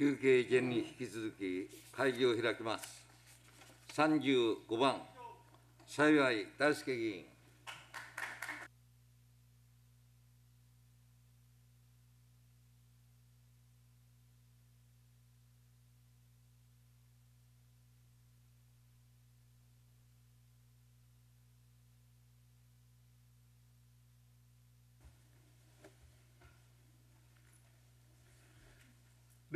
休憩前に引き続き会議を開きます。35番、幸い大輔議員。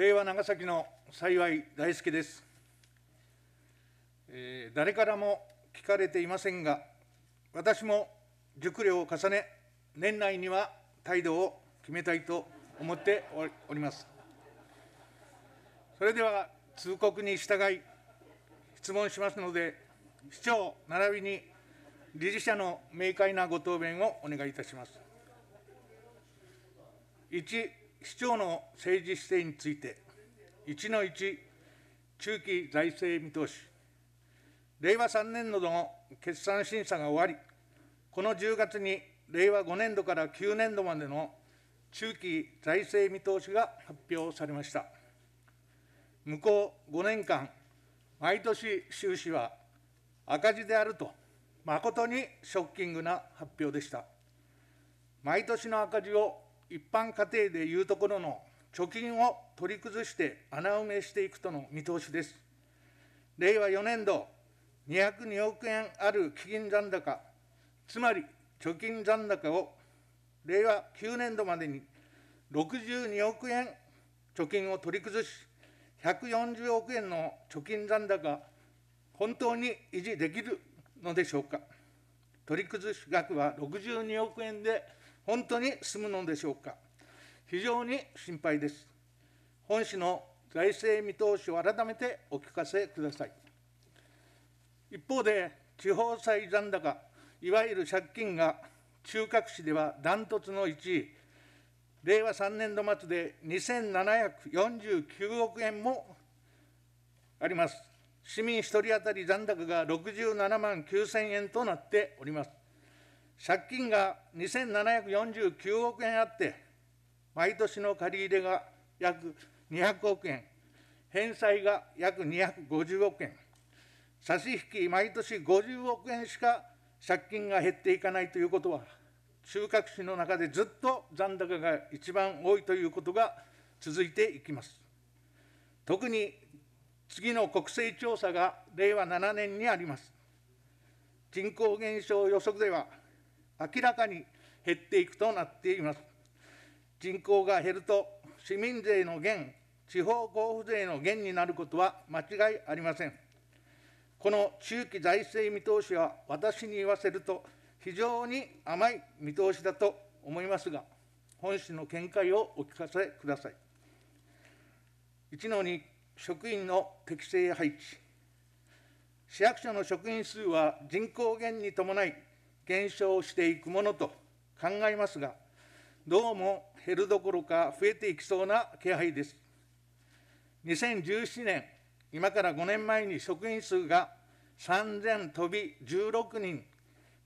令和長崎の幸い大輔です、えー、誰からも聞かれていませんが私も熟慮を重ね年内には態度を決めたいと思っておりますそれでは通告に従い質問しますので市長並びに理事者の明快なご答弁をお願いいたします1市長の政治姿勢について、1の1、中期財政見通し、令和3年度の決算審査が終わり、この10月に令和5年度から9年度までの中期財政見通しが発表されました。向こう5年間、毎年収支は赤字であると、誠にショッキングな発表でした。毎年の赤字を一般家庭でいうところの貯金を取り崩して穴埋めしていくとの見通しです。令和4年度、202億円ある基金残高、つまり貯金残高を令和9年度までに62億円貯金を取り崩し、140億円の貯金残高、本当に維持できるのでしょうか。取り崩し額は62億円で、本当に済むのでしょうか、非常に心配です。本市の財政見通しを改めてお聞かせください。一方で、地方債残高、いわゆる借金が中核市ではダントツの1位、令和3年度末で2749億円もあります。市民1人当たり残高が67万9000円となっております。借金が2749億円あって、毎年の借り入れが約200億円、返済が約250億円、差し引き毎年50億円しか借金が減っていかないということは、中核市の中でずっと残高が一番多いということが続いていきます。特に次の国勢調査が令和7年にあります。人口減少予測では明らかに減っていくとなっています。人口が減ると、市民税の減、地方交付税の減になることは間違いありません。この中期財政見通しは、私に言わせると、非常に甘い見通しだと思いますが、本市の見解をお聞かせください。1の2、職員の適正配置。市役所の職員数は人口減に伴い減少していくものと考えますが、どうも減るどころか増えていきそうな気配です。2017年、今から5年前に職員数が3000飛び16人、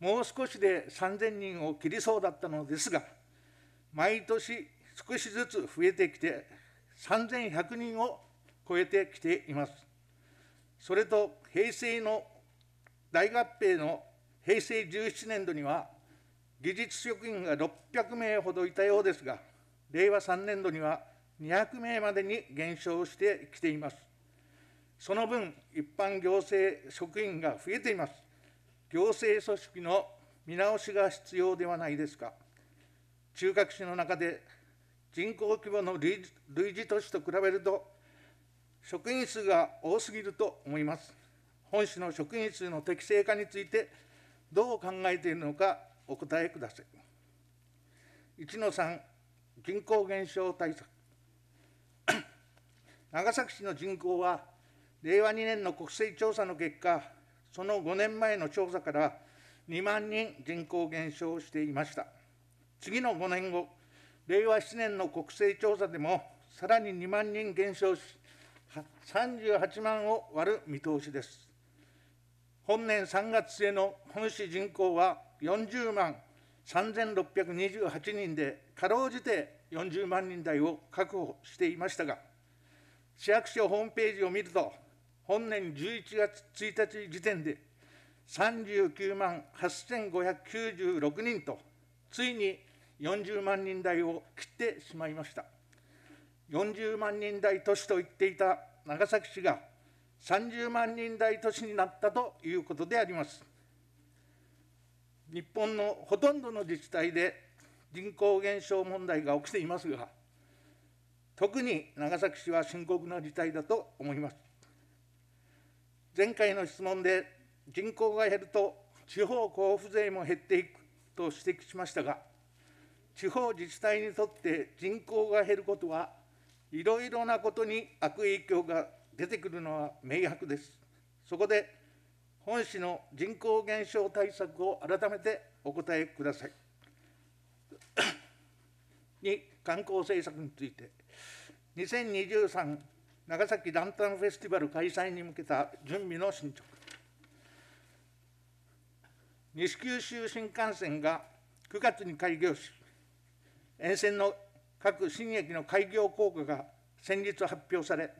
もう少しで3000人を切りそうだったのですが、毎年少しずつ増えてきて、3100人を超えてきています。それと、平成の大合併の平成17年度には技術職員が600名ほどいたようですが、令和3年度には200名までに減少してきています。その分、一般行政職員が増えています。行政組織の見直しが必要ではないですか。中核市の中で人口規模の類似都市と比べると、職員数が多すぎると思います。本市の職員数の適正化について、どう考えているのかお答えください。1の3、人口減少対策。長崎市の人口は、令和2年の国勢調査の結果、その5年前の調査から2万人人口減少していました。次の5年後、令和7年の国勢調査でも、さらに2万人減少し、38万を割る見通しです。本年3月末の本市人口は40万3628人で、かろうじて40万人台を確保していましたが、市役所ホームページを見ると、本年11月1日時点で、39万8596人と、ついに40万人台を切ってしまいました。40万人台都市と言っていた長崎市が30万人大都市になったということであります。日本のほとんどの自治体で人口減少問題が起きていますが、特に長崎市は深刻な事態だと思います。前回の質問で人口が減ると地方交付税も減っていくと指摘しましたが、地方自治体にとって人口が減ることはいろいろなことに悪影響が出てくるのは明白です。そこで本市の人口減少対策を改めてお答えください。に観光政策について、2023長崎ランタンフェスティバル開催に向けた準備の進捗、西九州新幹線が9月に開業し、沿線の各新駅の開業効果が先日発表され、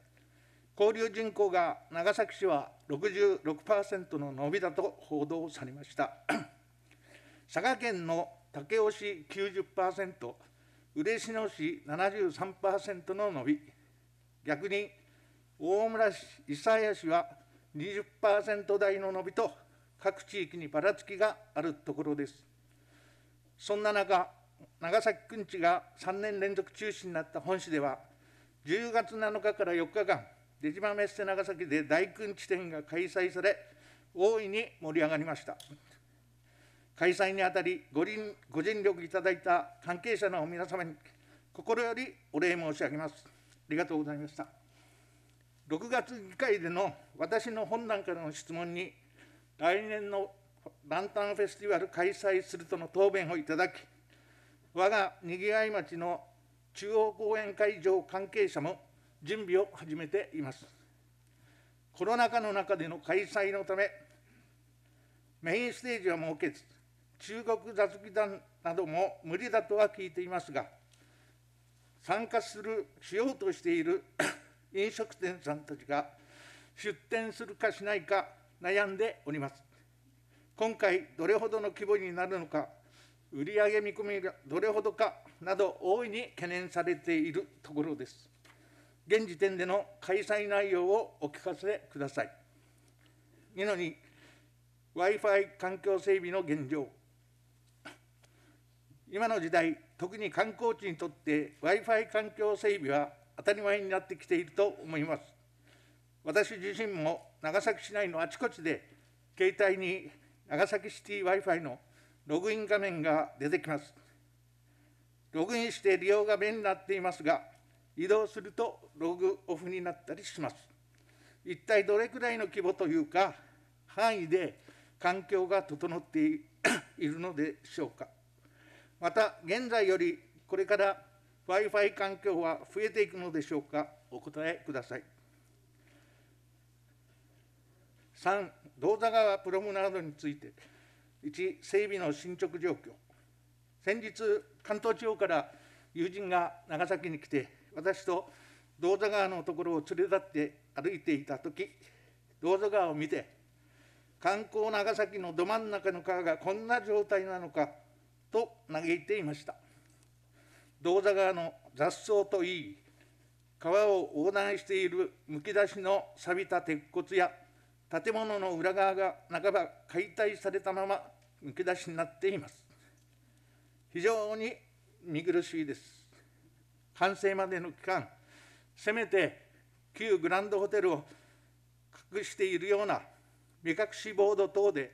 交流人口が長崎市は66%の伸びだと報道されました 佐賀県の武雄市90%嬉野市73%の伸び逆に大村市諫早市は20%台の伸びと各地域にばらつきがあるところですそんな中長崎くんちが3年連続中止になった本市では10月7日から4日間出島メッセ長崎で大訓地点が開催され、大いに盛り上がりました。開催にあたりごご尽力いただいた関係者の皆様に、心よりお礼申し上げます。ありがとうございました。6月議会での私の本欄からの質問に、来年のランタンフェスティバル開催するとの答弁をいただき、我がにぎわい町の中央公園会場関係者も準備を始めています。コロナ禍の中での開催のため、メインステージは設けず、中国雑技団なども無理だとは聞いていますが、参加する、しようとしている 飲食店さんたちが出店するかしないか悩んでおります。今回、どれほどの規模になるのか、売上見込みがどれほどかなど、大いに懸念されているところです。現時点での開催内容をお聞かせください。2の Wi-Fi 環境整備の現状。今の時代、特に観光地にとって Wi-Fi 環境整備は当たり前になってきていると思います。私自身も長崎市内のあちこちで携帯に長崎シティ Wi-Fi のログイン画面が出てきます。ログインして利用が便利になっていますが、移動するとログオフになったりします一体どれくらいの規模というか範囲で環境が整っているのでしょうかまた現在よりこれから w i f i 環境は増えていくのでしょうかお答えください3銅座川プロムナードについて1整備の進捗状況先日関東地方から友人が長崎に来て私と銅座川のところを連れ立って歩いていた時銅座川を見て観光長崎のど真ん中の川がこんな状態なのかと嘆いていました銅座川の雑草といい川を横断しているむき出しの錆びた鉄骨や建物の裏側が半ば解体されたままむき出しになっています非常に見苦しいです完成までの期間せめて旧グランドホテルを隠しているような目隠しボード等で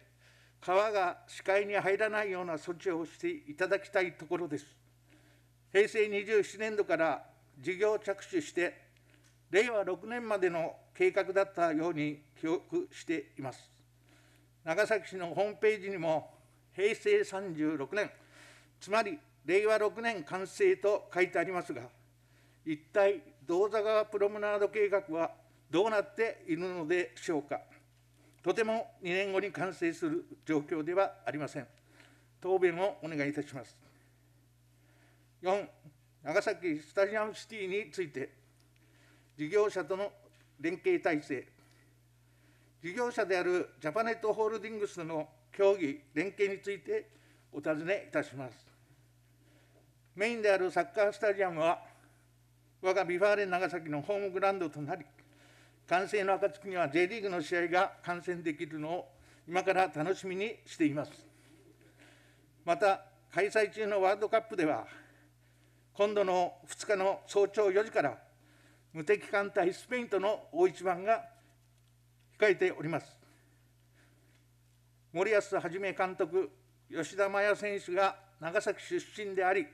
川が視界に入らないような措置をしていただきたいところです。平成27年度から事業着手して、令和6年までの計画だったように記憶しています。長崎市のホームページにも、平成36年、つまり令和6年完成と書いてありますが、一体、銅座川プロムナード計画はどうなっているのでしょうか。とても2年後に完成する状況ではありません。答弁をお願いいたします。4、長崎スタジアムシティについて、事業者との連携体制、事業者であるジャパネットホールディングスの協議・連携についてお尋ねいたします。メインであるサッカースタジアムは我がビファーレ長崎のホームグラウンドとなり完成の暁には J リーグの試合が観戦できるのを今から楽しみにしていますまた開催中のワールドカップでは今度の2日の早朝4時から無敵艦隊スペインとの大一番が控えております森保一監督吉田麻也選手が長崎出身であり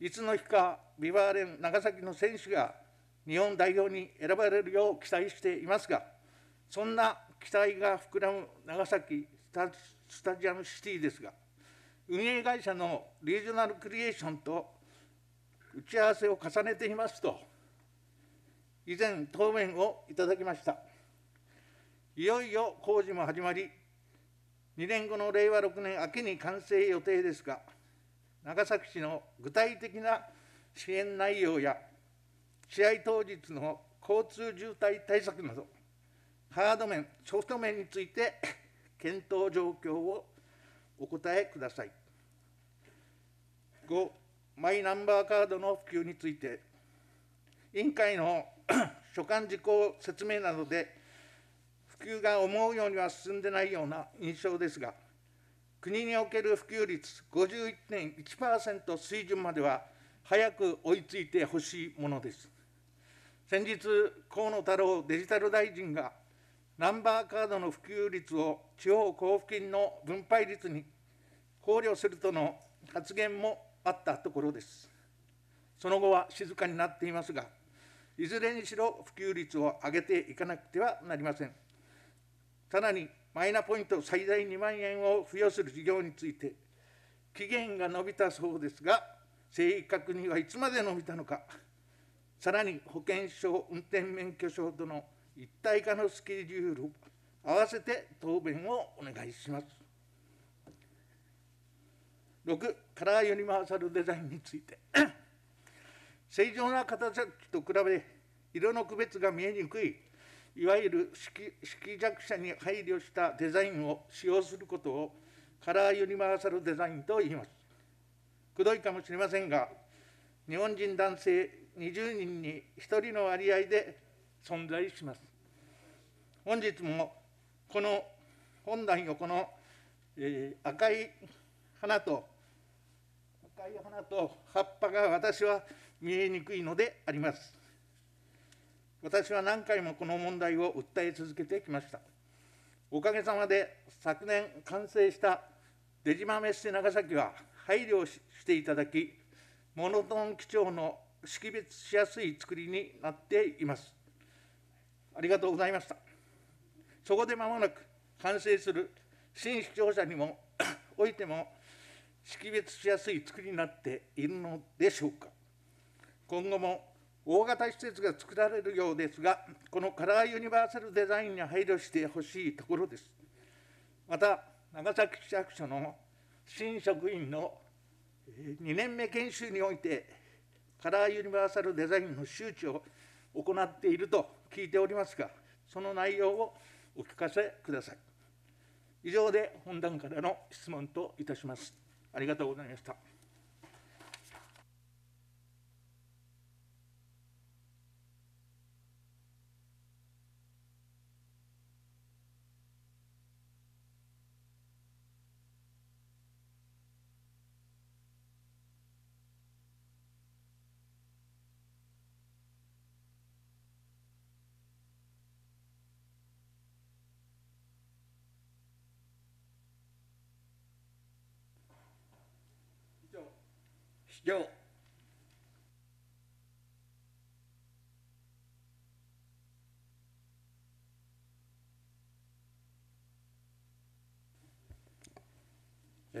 いつの日かビバーレン長崎の選手が日本代表に選ばれるよう期待していますが、そんな期待が膨らむ長崎スタジアムシティですが、運営会社のリージョナルクリエーションと打ち合わせを重ねていますと、以前、答弁をいただきました。いよいよ工事も始まり、2年後の令和6年秋に完成予定ですが、長崎市の具体的な支援内容や試合当日の交通渋滞対策などハード面ソフト面について検討状況をお答えください5マイナンバーカードの普及について委員会の 所管事項説明などで普及が思うようには進んでないような印象ですが国における普及率51.1%水準までは早く追いついてほしいものです。先日、河野太郎デジタル大臣が、ナンバーカードの普及率を地方交付金の分配率に考慮するとの発言もあったところです。その後は静かになっていますが、いずれにしろ普及率を上げていかなくてはなりません。さらに、マイナポイント最大2万円を付与する事業について、期限が延びたそうですが、正確にはいつまで延びたのか、さらに保険証、運転免許証との一体化のスケジュール、合わせて答弁をお願いします。6、カラーユニバーサルデザインについて。正常な形と比べ、色の区別が見えにくいいわゆる色弱者に配慮したデザインを使用することをカラーユニバーサルデザインと言います。くどいかもしれませんが、日本人男性20人に1人の割合で存在します。本日もこの本来のこの、えー、赤い花と赤い花と葉っぱが私は見えにくいのであります。私は何回もこの問題を訴え続けてきました。おかげさまで昨年完成した出島メッセ長崎は配慮していただき、モノトーン基調の識別しやすい作りになっています。ありがとうございました。そこで間もなく完成する新視聴者にも おいても識別しやすい作りになっているのでしょうか。今後も大型施設が作られるようですが、このカラーユニバーサルデザインに配慮してほしいところです。また、長崎市役所の新職員の2年目研修において、カラーユニバーサルデザインの周知を行っていると聞いておりますが、その内容をお聞かせください。以上で本段からの質問といたします。ありがとうございました。主張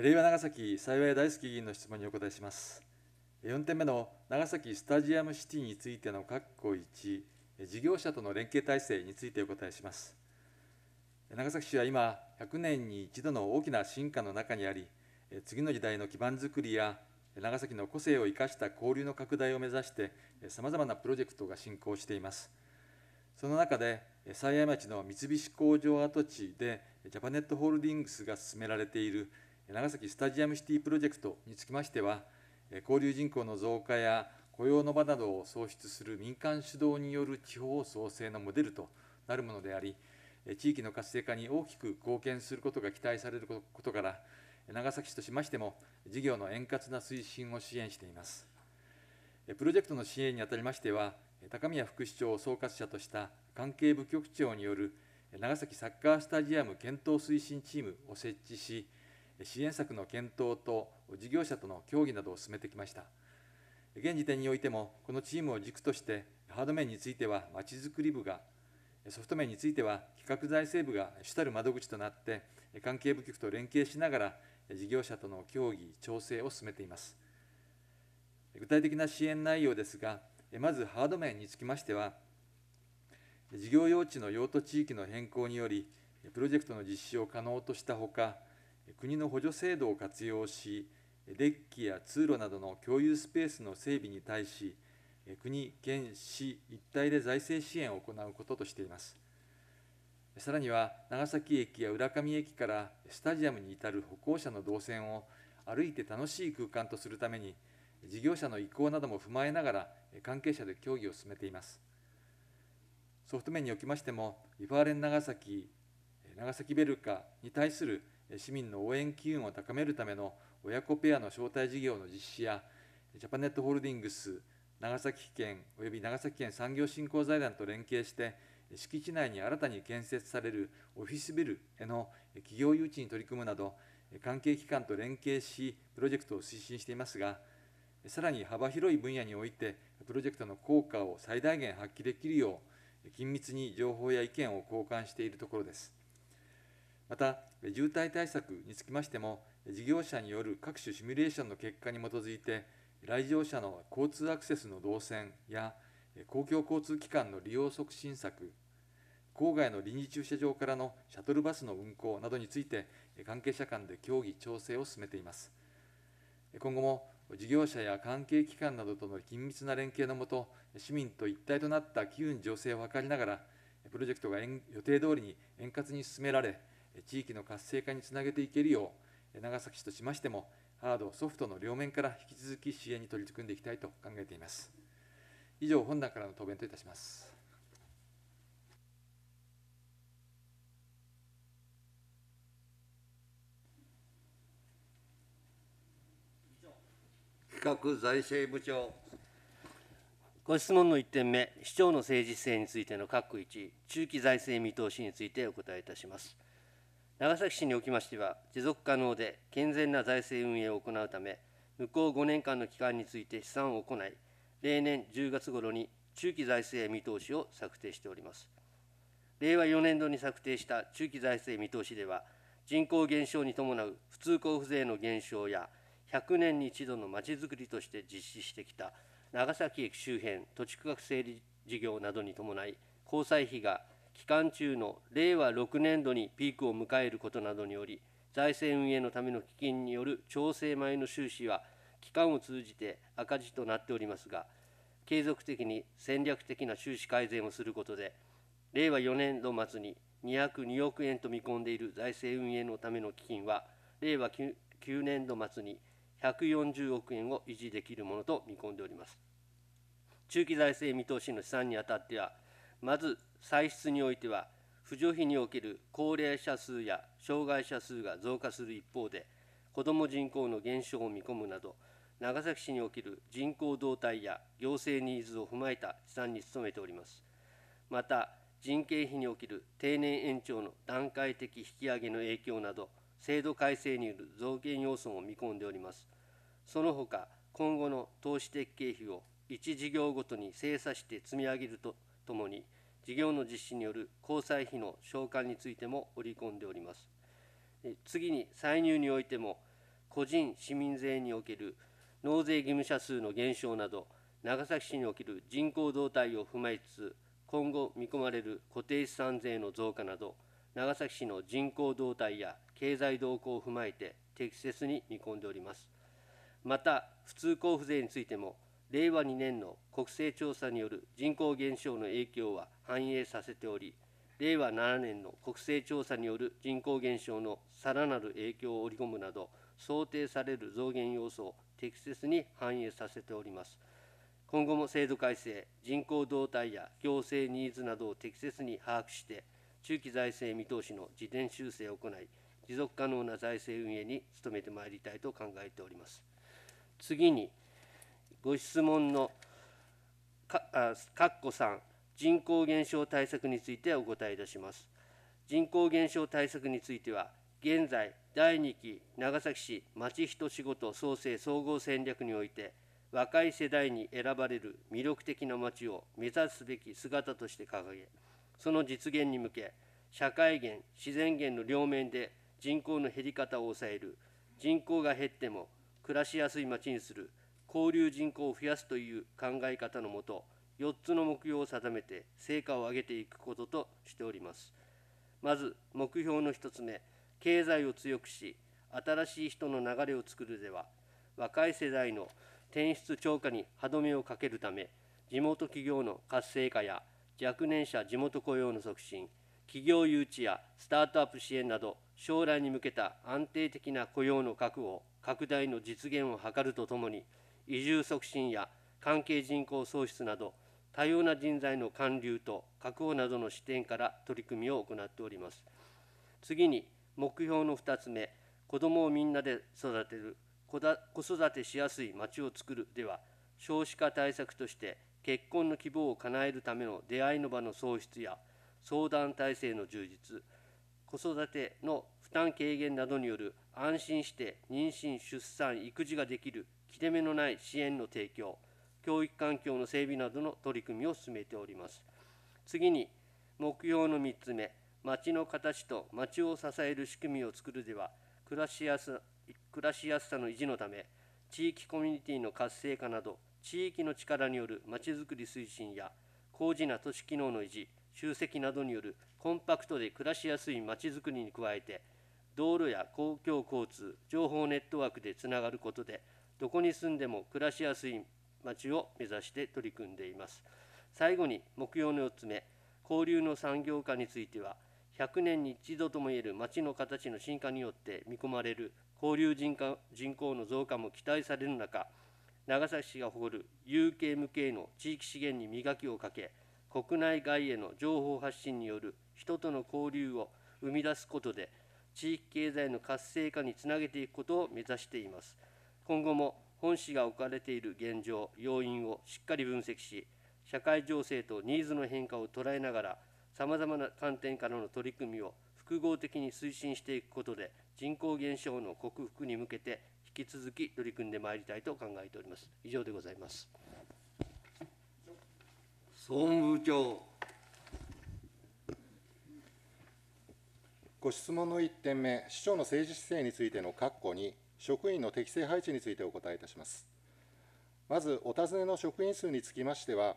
令和長崎幸い大好き議員の質問にお答えします4点目の長崎スタジアムシティについての括弧1事業者との連携体制についてお答えします長崎市は今100年に一度の大きな進化の中にあり次の時代の基盤づくりや長崎の個性を生かした交流の拡大を目指してさまざまなプロジェクトが進行していますその中で狭山町の三菱工場跡地でジャパネットホールディングスが進められている長崎スタジアムシティプロジェクトにつきましては交流人口の増加や雇用の場などを創出する民間主導による地方創生のモデルとなるものであり地域の活性化に大きく貢献することが期待されることから長崎市としましても、事業の円滑な推進を支援しています。プロジェクトの支援にあたりましては、高宮副市長を総括者とした関係部局長による長崎サッカースタジアム検討推進チームを設置し、支援策の検討と事業者との協議などを進めてきました。現時点においても、このチームを軸として、ハード面についてはまちづくり部が、ソフト面については企画財政部が主たる窓口となって、関係部局と連携しながら、事業者との協議・調整を進めています具体的な支援内容ですがまずハード面につきましては事業用地の用途地域の変更によりプロジェクトの実施を可能としたほか国の補助制度を活用しデッキや通路などの共有スペースの整備に対し国県市一体で財政支援を行うこととしていますさらには長崎駅や浦上駅からスタジアムに至る歩行者の動線を歩いて楽しい空間とするために事業者の意向なども踏まえながら関係者で協議を進めていますソフト面におきましてもリファーレン長崎長崎ベルカに対する市民の応援機運を高めるための親子ペアの招待事業の実施やジャパネットホールディングス長崎県及び長崎県産業振興財団と連携して敷地内に新たに建設されるオフィスビルへの企業誘致に取り組むなど、関係機関と連携し、プロジェクトを推進していますが、さらに幅広い分野において、プロジェクトの効果を最大限発揮できるよう、緊密に情報や意見を交換しているところです。また、渋滞対策につきましても、事業者による各種シミュレーションの結果に基づいて、来場者の交通アクセスの動線や、公共交通機関の利用促進策、郊外の臨時駐車場からのシャトルバスの運行などについて、関係者間で協議・調整を進めています。今後も事業者や関係機関などとの緊密な連携のもと、市民と一体となった機運醸成を図りながら、プロジェクトが予定通りに円滑に進められ、地域の活性化につなげていけるよう、長崎市としましても、ハード、ソフトの両面から引き続き支援に取り組んでいきたいと考えています。以上本段からの答弁といたします。企画財政部長ご質問の1点目、市長の政治姿勢についての各1、中期財政見通しについてお答えいたします。長崎市におきましては、持続可能で健全な財政運営を行うため、向こう5年間の期間について試算を行い、例年10月頃に中期財政見通しを策定しております。令和4年度に策定した中期財政見通しでは、人口減少に伴う普通交付税の減少や、100年に一度のまちづくりとして実施してきた長崎駅周辺土地区画整理事業などに伴い、交際費が期間中の令和6年度にピークを迎えることなどにより、財政運営のための基金による調整前の収支は期間を通じて赤字となっておりますが、継続的に戦略的な収支改善をすることで、令和4年度末に202億円と見込んでいる財政運営のための基金は、令和 9, 9年度末に140億円を維持できるものと見込んでおります。中期財政見通しの試算にあたっては、まず歳出においては、扶助費における高齢者数や障害者数が増加する一方で、子ども人口の減少を見込むなど、長崎市における人口動態や行政ニーズを踏まえた試算に努めております。また、人件費における定年延長の段階的引き上げの影響など、制度改正による増減要素も見込んでおります。その他、今後の投資的経費を1事業ごとに精査して積み上げるとともに、事業の実施による交際費の償還についても織り込んでおります。次に、歳入においても、個人市民税における納税義務者数の減少など、長崎市における人口動態を踏まえつつ、今後見込まれる固定資産税の増加など、長崎市の人口動態や経済動向を踏まえて適切に見込んでおります。また、普通交付税についても、令和2年の国勢調査による人口減少の影響は反映させており、令和7年の国勢調査による人口減少のさらなる影響を織り込むなど、想定される増減要素を適切に反映させております。今後も制度改正、人口動態や行政ニーズなどを適切に把握して、中期財政見通しの事前修正を行い、持続可能な財政運営に努めてまいりたいと考えております。次に、ご質問のかあ括3、人口減少対策についてお答えいたします。人口減少対策については、現在、第2期長崎市町人仕事創生総合戦略において若い世代に選ばれる魅力的な街を目指すべき姿として掲げその実現に向け社会源自然源の両面で人口の減り方を抑える人口が減っても暮らしやすい街にする交流人口を増やすという考え方のもと4つの目標を定めて成果を上げていくこととしておりますまず目標の1つ目経済を強くし、新しい人の流れを作るでは、若い世代の転出超過に歯止めをかけるため、地元企業の活性化や若年者地元雇用の促進、企業誘致やスタートアップ支援など、将来に向けた安定的な雇用の確保、拡大の実現を図るとともに、移住促進や関係人口創出など、多様な人材の還流と確保などの視点から取り組みを行っております。次に、目標の2つ目子どもをみんなで育てる子育てしやすい町をつくるでは少子化対策として結婚の希望を叶えるための出会いの場の創出や相談体制の充実子育ての負担軽減などによる安心して妊娠出産育児ができる切れ目のない支援の提供教育環境の整備などの取り組みを進めております次に目標の3つ目町の形と町を支える仕組みを作るでは暮らしやす暮らしやすさの維持のため地域コミュニティの活性化など地域の力によるまちづくり推進や高次な都市機能の維持集積などによるコンパクトで暮らしやすいまちづくりに加えて道路や公共交通情報ネットワークでつながることでどこに住んでも暮らしやすい町を目指して取り組んでいます最後に目標の4つ目交流の産業化については100年に一度ともいえる町の形の進化によって見込まれる交流人人口の増加も期待される中長崎市が誇る有形無形の地域資源に磨きをかけ国内外への情報発信による人との交流を生み出すことで地域経済の活性化につなげていくことを目指しています今後も本市が置かれている現状要因をしっかり分析し社会情勢とニーズの変化を捉えながらさまざまな観点からの取り組みを複合的に推進していくことで、人口減少の克服に向けて、引き続き取り組んでまいりたいと考えております。以上でございます。総務部長。ご質問の1点目、市長の政治姿勢についての括弧に、職員の適正配置についてお答えいたします。まず、お尋ねの職員数につきましては、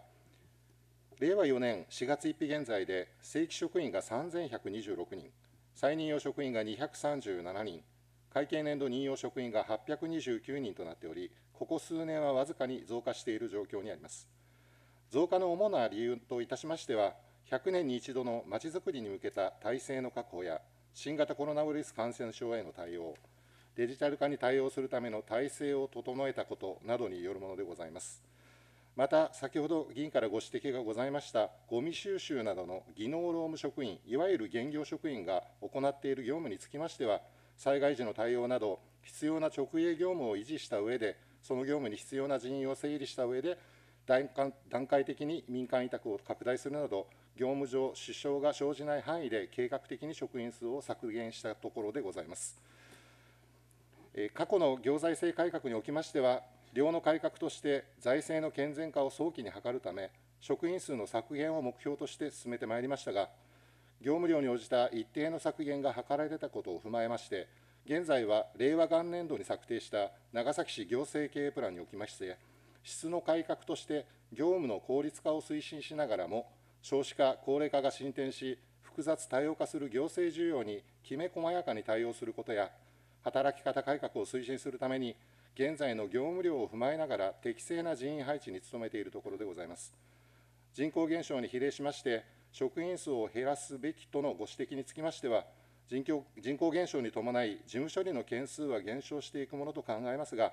令和4年4月1日現在で正規職員が3126人、再任用職員が237人、会計年度任用職員が829人となっており、ここ数年はわずかに増加している状況にあります。増加の主な理由といたしましては、100年に一度のまちづくりに向けた体制の確保や、新型コロナウイルス感染症への対応、デジタル化に対応するための体制を整えたことなどによるものでございます。また、先ほど議員からご指摘がございました、ごみ収集などの技能労務職員、いわゆる現業職員が行っている業務につきましては、災害時の対応など、必要な直営業務を維持した上で、その業務に必要な人員を整理した上で、段階的に民間委託を拡大するなど、業務上支障が生じない範囲で計画的に職員数を削減したところでございます。過去の行財政改革におきましては、量の改革として財政の健全化を早期に図るため、職員数の削減を目標として進めてまいりましたが、業務量に応じた一定の削減が図られたことを踏まえまして、現在は令和元年度に策定した長崎市行政経営プランにおきまして、質の改革として業務の効率化を推進しながらも、少子化・高齢化が進展し、複雑多様化する行政需要にきめ細やかに対応することや、働き方改革を推進するために、現在の業務量を踏まえながら、適正な人員配置に努めているところでございます。人口減少に比例しまして、職員数を減らすべきとのご指摘につきましては、人口減少に伴い、事務処理の件数は減少していくものと考えますが、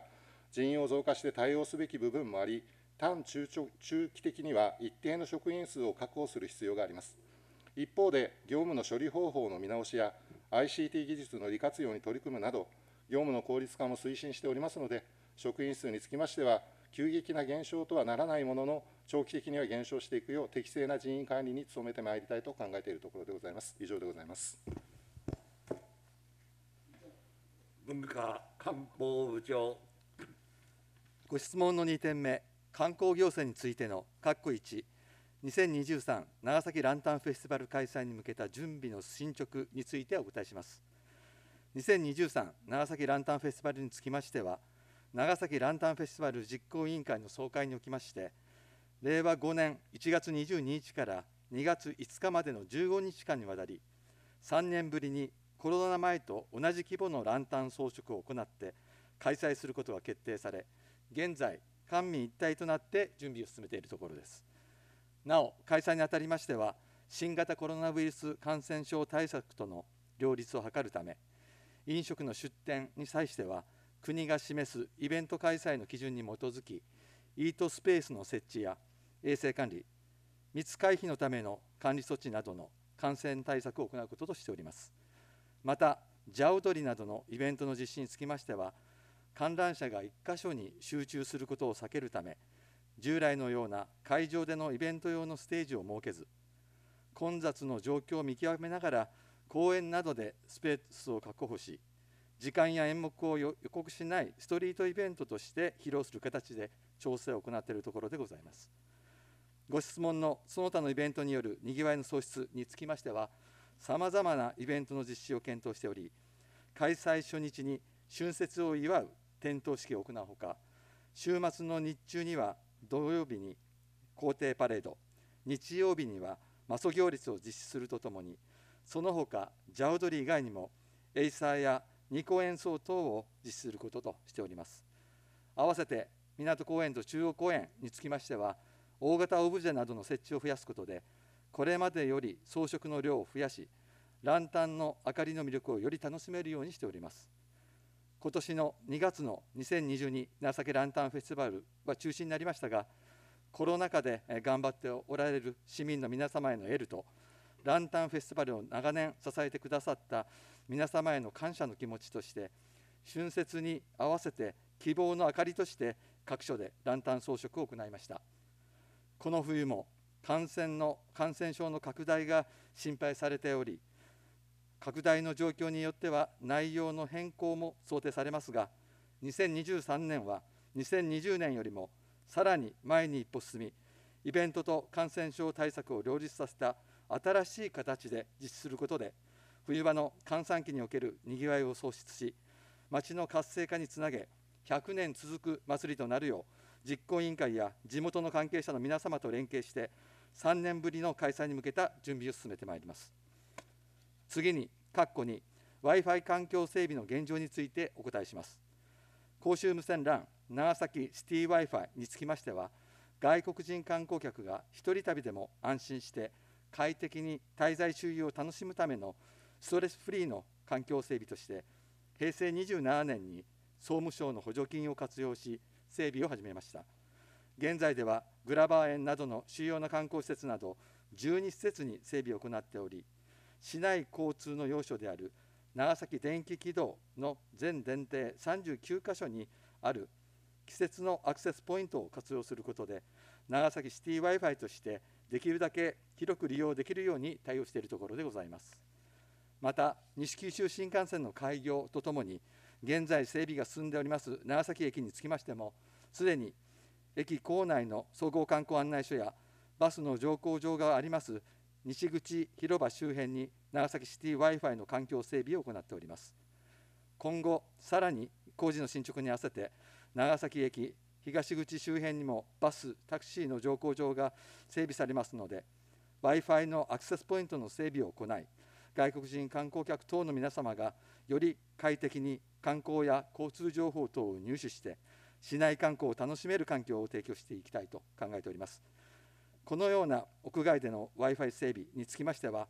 人員を増加して対応すべき部分もあり、短中中期的には一定の職員数を確保する必要があります。一方で、業務の処理方法の見直しや、ICT 技術の利活用に取り組むなど、業務の効率化も推進しておりますので、職員数につきましては、急激な減少とはならないものの、長期的には減少していくよう、適正な人員管理に努めてまいりたいと考えているところでございます。以上でございます。文化官房部長。ご質問の2点目、観光行政についての、括弧1、2023長崎ランタンフェスティバル開催に向けた準備の進捗についてお答えします。2023長崎ランタンフェスティバルにつきましては長崎ランタンフェスティバル実行委員会の総会におきまして令和5年1月22日から2月5日までの15日間にわたり3年ぶりにコロナ前と同じ規模のランタン装飾を行って開催することが決定され現在官民一体となって準備を進めているところですなお開催にあたりましては新型コロナウイルス感染症対策との両立を図るため飲食の出店に際しては国が示すイベント開催の基準に基づきイートスペースの設置や衛生管理密回避のための管理措置などの感染対策を行うこととしておりますまた蛇踊りなどのイベントの実施につきましては観覧車が1箇所に集中することを避けるため従来のような会場でのイベント用のステージを設けず混雑の状況を見極めながら公園などでスペースを確保し時間や演目を予告しないストリートイベントとして披露する形で調整を行っているところでございますご質問のその他のイベントによるにぎわいの創出につきましてはさまざまなイベントの実施を検討しており開催初日に春節を祝う点灯式を行うほか週末の日中には土曜日に皇帝パレード日曜日には媽祖行列を実施するとともにその他ジャオドリ以外にもエイサーやニコ演奏等を実施することとしております合わせて港公園と中央公園につきましては大型オブジェなどの設置を増やすことでこれまでより装飾の量を増やしランタンの明かりの魅力をより楽しめるようにしております今年の2月の2022情けランタンフェスティバルは中止になりましたがコロナ禍で頑張っておられる市民の皆様へのエールとランタンフェスティバルを長年支えてくださった皆様への感謝の気持ちとして春節に合わせて希望の明かりとして各所でランタン装飾を行いましたこの冬も感染の感染症の拡大が心配されており拡大の状況によっては内容の変更も想定されますが2023年は2020年よりもさらに前に一歩進みイベントと感染症対策を両立させた新しい形で実施することで冬場の閑散期におけるにぎわいを創出し町の活性化につなげ100年続く祭りとなるよう実行委員会や地元の関係者の皆様と連携して3年ぶりの開催に向けた準備を進めてまいります次に括弧に w i f i 環境整備の現状についてお答えします公衆無線 LAN 長崎シティ w i f i につきましては外国人観光客が1人旅でも安心して快適に滞在収遊を楽しむためのストレスフリーの環境整備として平成27年に総務省の補助金を活用し整備を始めました現在ではグラバー園などの主要な観光施設など12施設に整備を行っており市内交通の要所である長崎電気軌道の全電停39カ所にある季節のアクセスポイントを活用することで長崎シティ w i f i としてできるだけ広く利用できるように対応しているところでございます。また、西九州新幹線の開業とともに、現在整備が進んでおります長崎駅につきましても、すでに駅構内の総合観光案内所やバスの乗降場があります西口広場周辺に長崎シティ Wi-Fi の環境整備を行っております。今後、さらに工事の進捗に合わせて、長崎駅東口周辺にもバス、タクシーの乗降場が整備されますので、w i f i のアクセスポイントの整備を行い、外国人観光客等の皆様がより快適に観光や交通情報等を入手して、市内観光を楽しめる環境を提供していきたいと考えております。このような屋外での w i f i 整備につきましては、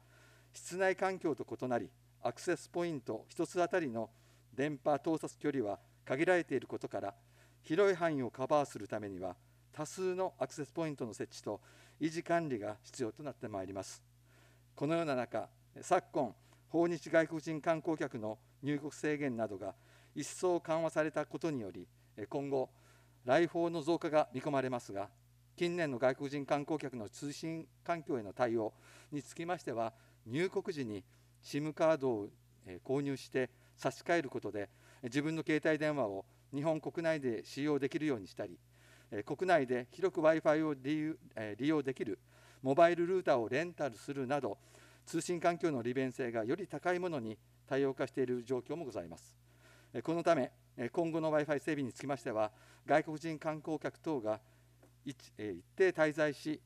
室内環境と異なり、アクセスポイント1つあたりの電波盗撮距離は限られていることから、広い範囲をカバーするためには多数のアクセスポイントの設置と維持管理が必要となってまいりますこのような中昨今訪日外国人観光客の入国制限などが一層緩和されたことにより今後来訪の増加が見込まれますが近年の外国人観光客の通信環境への対応につきましては入国時に SIM カードを購入して差し替えることで自分の携帯電話を日本国内で使用できるようにしたり国内で広く w i f i を利用できるモバイルルーターをレンタルするなど通信環境の利便性がより高いものに対応化している状況もございます。このため今後の w i f i 整備につきましては外国人観光客等が一定滞在し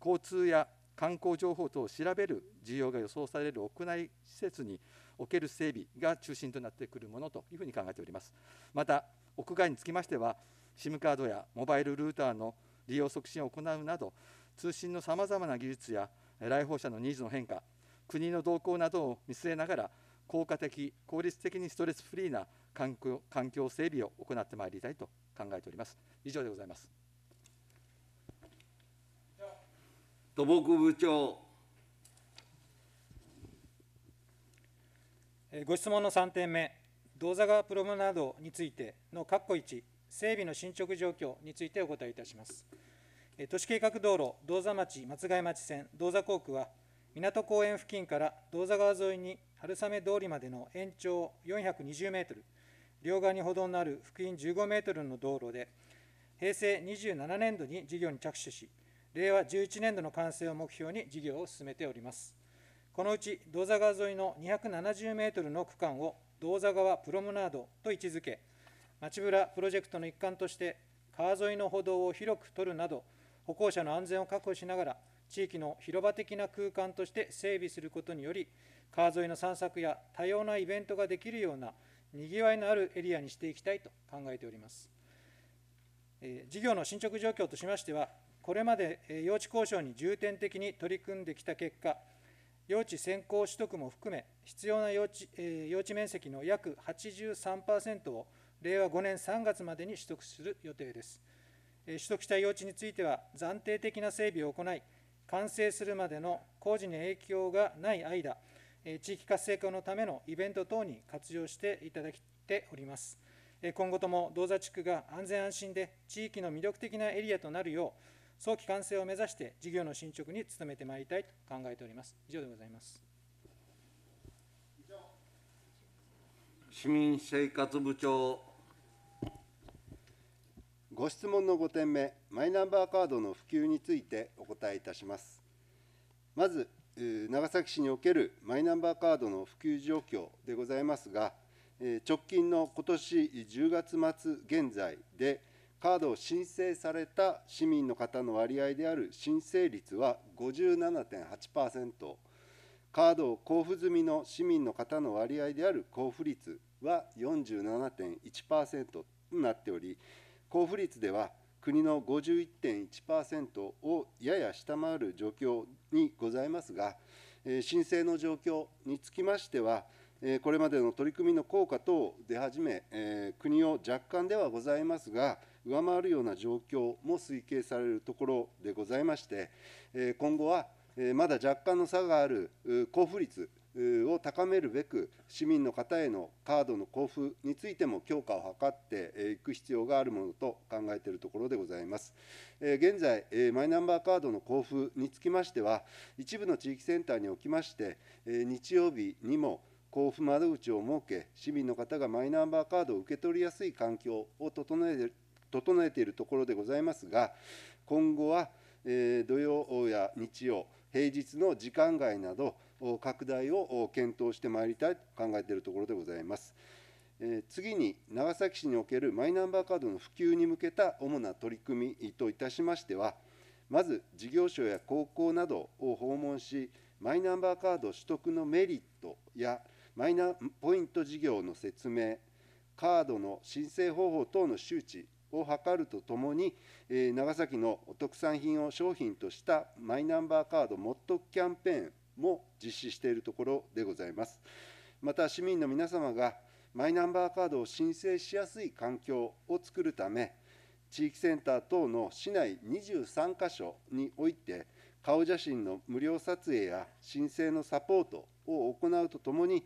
交通や観光情報等を調べる需要が予想される屋内施設における整備が中心となってくるものというふうに考えております。また、屋外につきましては、SIM カードやモバイルルーターの利用促進を行うなど、通信のさまざまな技術や来訪者のニーズの変化、国の動向などを見据えながら、効果的、効率的にストレスフリーな環境環境整備を行ってまいりたいと考えております。以上でございます。土木部長ご質問の3点目、銅座川プロムナードについての括弧1、整備の進捗状況についてお答えいたします。都市計画道路、銅座町、松ヶ江町線、銅座工区は、港公園付近から銅座川沿いに春雨通りまでの延長420メートル、両側に歩道のある福音15メートルの道路で、平成27年度に事業に着手し、令和11年度の完成を目標に事業を進めております。このうち銅座川沿いの270メートルの区間を銅座川プロムナードと位置づけ、町ぶらプロジェクトの一環として、川沿いの歩道を広く取るなど、歩行者の安全を確保しながら、地域の広場的な空間として整備することにより、川沿いの散策や多様なイベントができるような、にぎわいのあるエリアにしていきたいと考えております。えー、事業の進捗状況としましては、これまで用地交渉に重点的に取り組んできた結果、用地先行取得も含め、必要な用地,、えー、用地面積の約83%を令和5年3月までに取得する予定です。えー、取得した用地については、暫定的な整備を行い、完成するまでの工事に影響がない間、えー、地域活性化のためのイベント等に活用していただいております。今後とも銅座地区が安全安心で地域の魅力的なエリアとなるよう、早期完成を目指して事業の進捗に努めてまいりたいと考えております。以上でございます。市民生活部長ご質問の5点目、マイナンバーカードの普及についてお答えいたします。まず、長崎市におけるマイナンバーカードの普及状況でございますが、直近の今年10月末現在で、カードを申請された市民の方の割合である申請率は57.8%、カードを交付済みの市民の方の割合である交付率は47.1%となっており、交付率では国の51.1%をやや下回る状況にございますが、申請の状況につきましては、これまでの取り組みの効果等を出始め、国を若干ではございますが、上回るような状況も推計されるところでございまして、今後はまだ若干の差がある交付率を高めるべく、市民の方へのカードの交付についても強化を図っていく必要があるものと考えているところでございます。現在、マイナンバーカードの交付につきましては、一部の地域センターにおきまして、日曜日にも交付窓口を設け、市民の方がマイナンバーカードを受け取りやすい環境を整え整えているところでございますが、今後は、えー、土曜や日曜、平日の時間外など、拡大を検討してまいりたいと考えているところでございます。え次に、長崎市におけるマイナンバーカードの普及に向けた主な取り組みといたしましては、まず事業所や高校などを訪問し、マイナンバーカード取得のメリットやマイナポイント事業の説明、カードの申請方法等の周知を図るとともに、え長崎の特産品を商品としたマイナンバーカードもっとキャンペーンも実施しているところでございます。また市民の皆様がマイナンバーカードを申請しやすい環境を作るため、地域センター等の市内23か所において、顔写真の無料撮影や申請のサポートを行うとともに、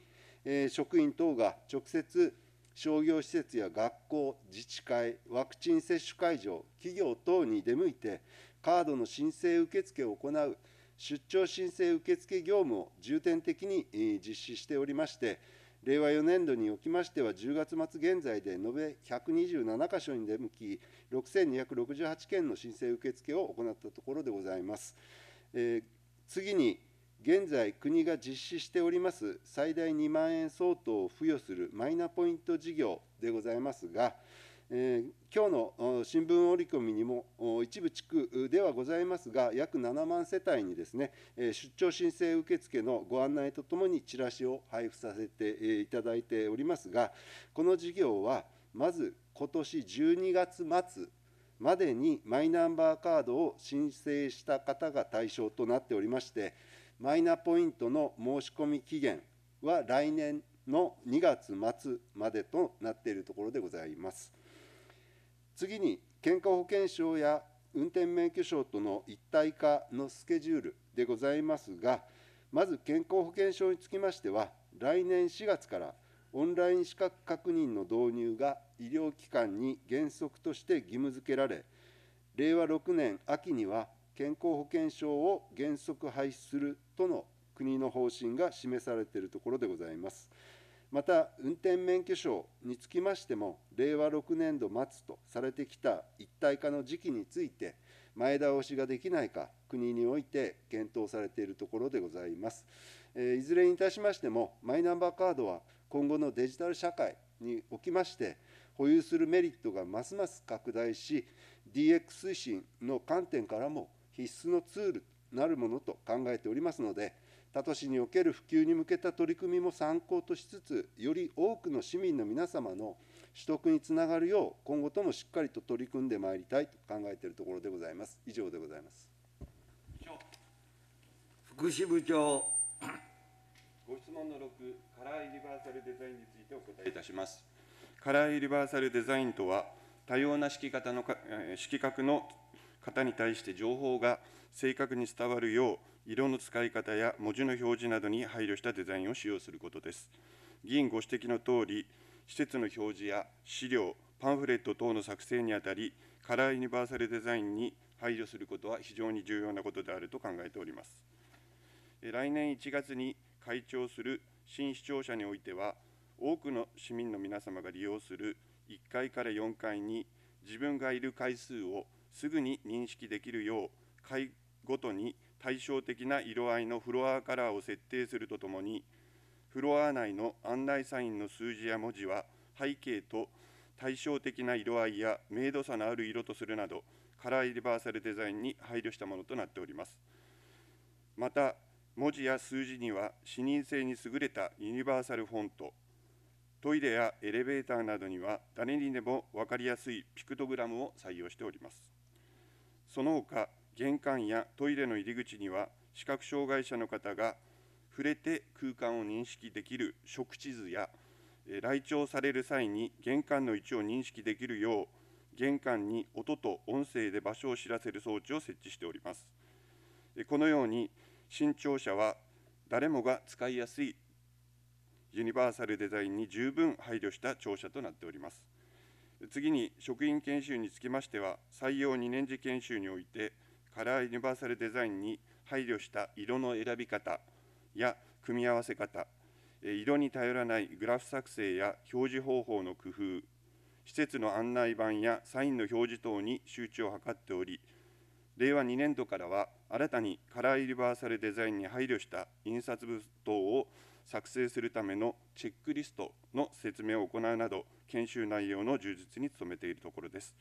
職員等が直接商業施設や学校、自治会、ワクチン接種会場、企業等に出向いて、カードの申請受付を行う出張申請受付業務を重点的に実施しておりまして、令和4年度におきましては、10月末現在で延べ127か所に出向き、6268件の申請受付を行ったところでございます。えー、次に現在、国が実施しております最大2万円相当を付与するマイナポイント事業でございますが、えー、今日の新聞折り込みにも一部地区ではございますが、約7万世帯にですね、出張申請受付のご案内とともにチラシを配布させていただいておりますが、この事業は、まず今年12月末までにマイナンバーカードを申請した方が対象となっておりまして、マイナポイントの申し込み期限は来年の2月末までとなっているところでございます。次に、健康保険証や運転免許証との一体化のスケジュールでございますが、まず健康保険証につきましては、来年4月からオンライン資格確認の導入が医療機関に原則として義務付けられ、令和6年秋には健康保険証を原則廃止するとの国の方針が示されているところでございます。また、運転免許証につきましても、令和6年度末とされてきた一体化の時期について、前倒しができないか、国において検討されているところでございます。えいずれにいたしましても、マイナンバーカードは今後のデジタル社会におきまして、保有するメリットがますます拡大し、DX 推進の観点からも必須のツールなるものと考えておりますので、他都市における普及に向けた取り組みも参考としつつ、より多くの市民の皆様の取得につながるよう、今後ともしっかりと取り組んでまいりたいと考えているところでございます。以上でございます。福祉部長。ご質問の6、カラーリバーサルデザインについてお答えいたします。カラーリバーサルデザインとは、多様な色型のえ色覚の方に対して情報が正確に伝わるよう、色の使い方や文字の表示などに配慮したデザインを使用することです。議員ご指摘のとおり、施設の表示や資料、パンフレット等の作成にあたり、カラーユニバーサルデザインに配慮することは非常に重要なことであると考えております。来年1月に開庁する新市庁舎においては、多くの市民の皆様が利用する1階から4階に自分がいる回数をすぐに認識できるよう会ごとに対照的な色合いのフロアカラーを設定するとともにフロア内の案内サインの数字や文字は背景と対照的な色合いや明度差のある色とするなどカラーリバーサルデザインに配慮したものとなっております。また文字や数字には視認性に優れたユニバーサルフォントトイレやエレベーターなどには誰にでも分かりやすいピクトグラムを採用しております。その他、玄関やトイレの入り口には、視覚障害者の方が触れて空間を認識できる食地図や、来庁される際に玄関の位置を認識できるよう、玄関に音と音声で場所を知らせる装置を設置しております。このように、新庁舎は誰もが使いやすいユニバーサルデザインに十分配慮した庁舎となっております。次に職員研修につきましては、採用2年次研修において、カラーユニバーサルデザインに配慮した色の選び方や組み合わせ方、色に頼らないグラフ作成や表示方法の工夫、施設の案内板やサインの表示等に周知を図っており、令和2年度からは新たにカラーユニバーサルデザインに配慮した印刷物等を作成するためのチェックリストの説明を行うなど、研修内容の充実に努めているところです。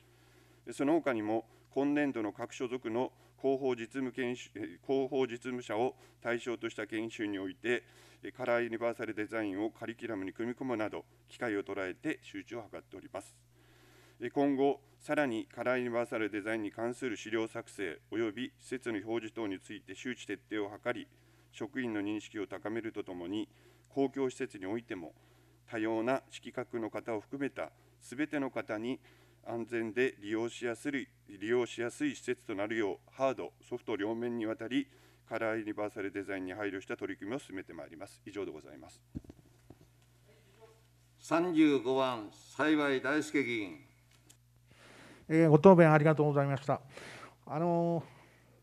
その他にも、今年度の各所属の広報実務研修広報実務者を対象とした研修において、カラーユニバーサルデザインをカリキュラムに組み込むなど、機会を捉えて周知を図っております。今後、さらにカラーユニバーサルデザインに関する資料作成及び施設の表示等について周知徹底を図り、職員の認識を高めるとともに、公共施設においても、多様な色覚の方を含めたすべての方に安全で利用しやすい利用しやすい施設となるよう、ハード、ソフト両面にわたり、カラーユニバーサルデザインに配慮した取り組みを進めてまいります。以上でございます。35番、幸い大輔議員。えー、ご答弁ありがとうございました。あの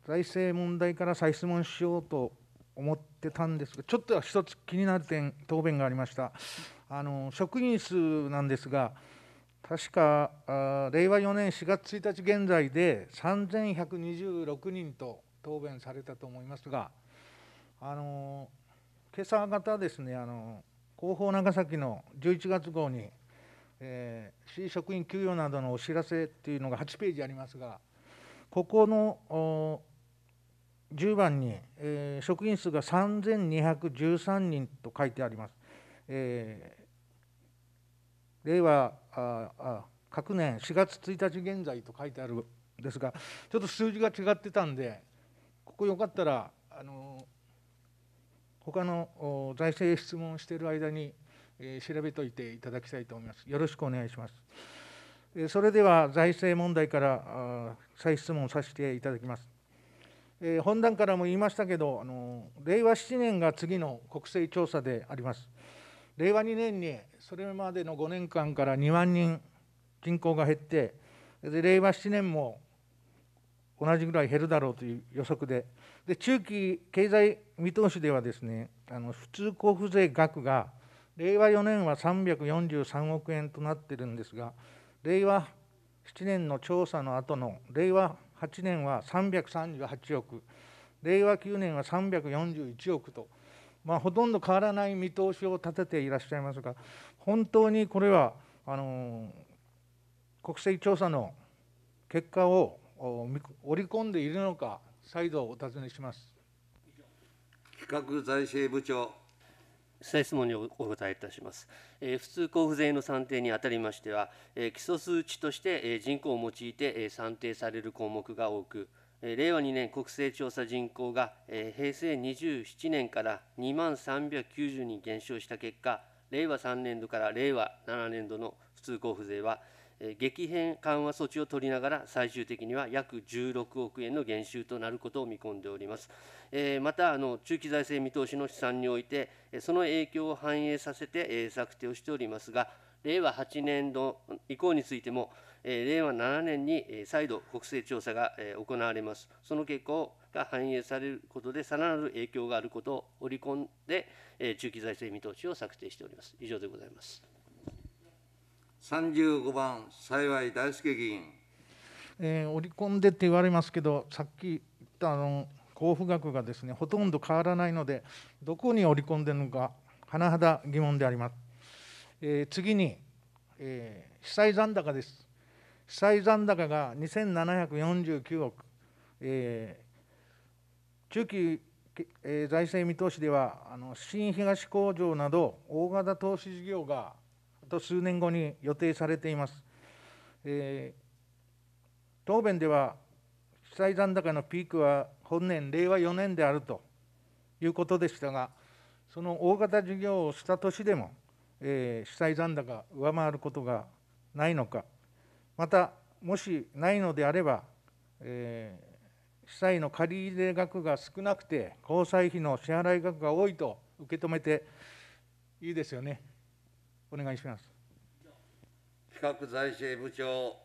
財政問題から再質問しようと思ってたんですがちょっと一つ気になる点答弁がありましたあの職員数なんですが確か令和4年4月1日現在で3126人と答弁されたと思いますがあの今朝方ですねあの広報長崎の11月号に、えー、市職員給与などのお知らせっていうのが8ページありますがここの10番に、えー、職員数が3213人と書いてあります。えー、令和ああ各年4月1日現在と書いてあるんですが、ちょっと数字が違ってたんで、ここよかったら、あの他の財政質問している間に、えー、調べといていただきたいと思います。よろしくお願いします。えそれでは財政問題からあ再質問させていただきます。えー、本段からも言いましたけどあの令和7年が次の国勢調査であります令和2年にそれまでの5年間から2万人人口が減ってで令和7年も同じぐらい減るだろうという予測でで中期経済見通しではですねあの普通交付税額が令和4年は343億円となってるんですが令和7年の調査の後の令和8年は338億令和9年は341億と、まあ、ほとんど変わらない見通しを立てていらっしゃいますが本当にこれはあの国勢調査の結果を織り込んでいるのか再度お尋ねします。企画財政部長質問にお答えいたします。えー、普通交付税の算定にあたりましては、えー、基礎数値として、えー、人口を用いて、えー、算定される項目が多く、えー、令和2年国勢調査人口が、えー、平成27年から2万390人減少した結果、令和3年度から令和7年度の普通交付税は、激変緩和措置を取りながら最終的には約16億円の減収となることを見込んでおりますまたあの中期財政見通しの試算においてその影響を反映させて策定をしておりますが令和8年度以降についても令和7年に再度国勢調査が行われますその結果が反映されることでさらなる影響があることを織り込んで中期財政見通しを策定しております以上でございます35番、幸い大輔議員。えー、織り込んでって言われますけど、さっき言ったあの交付額がですねほとんど変わらないので、どこに織り込んでるのか、甚だ疑問であります。えー、次に、えー、被災残高です。被災残高が2749億、えー、中期、えー、財政見通しではあの新東工場など大型投資事業がと数年後に予定されています。えー、答弁では、被災残高のピークは本年、令和4年であるということでしたが、その大型事業をした年でも、えー、負残高上回ることがないのか、また、もしないのであれば、えー、被災の借入額が少なくて、交際費の支払い額が多いと受け止めていいですよね。お願いします。企画財政部長